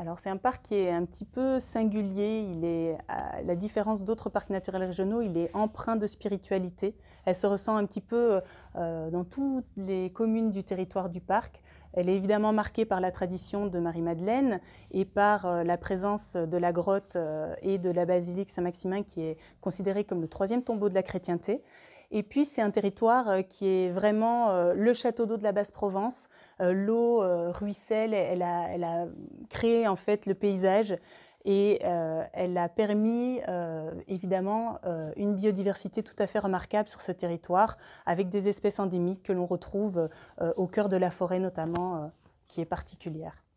Alors c'est un parc qui est un petit peu singulier, il est, à la différence d'autres parcs naturels régionaux, il est empreint de spiritualité. Elle se ressent un petit peu euh, dans toutes les communes du territoire du parc. Elle est évidemment marquée par la tradition de Marie-Madeleine et par euh, la présence de la grotte euh, et de la basilique Saint-Maximin qui est considérée comme le troisième tombeau de la chrétienté. Et puis, c'est un territoire euh, qui est vraiment euh, le château d'eau de la Basse-Provence. Euh, l'eau ruisselle, elle a, créé en fait le paysage et elle a permis évidemment une biodiversité tout à fait remarquable sur ce territoire avec des espèces endémiques que l'on retrouve au cœur de la forêt notamment qui est particulière.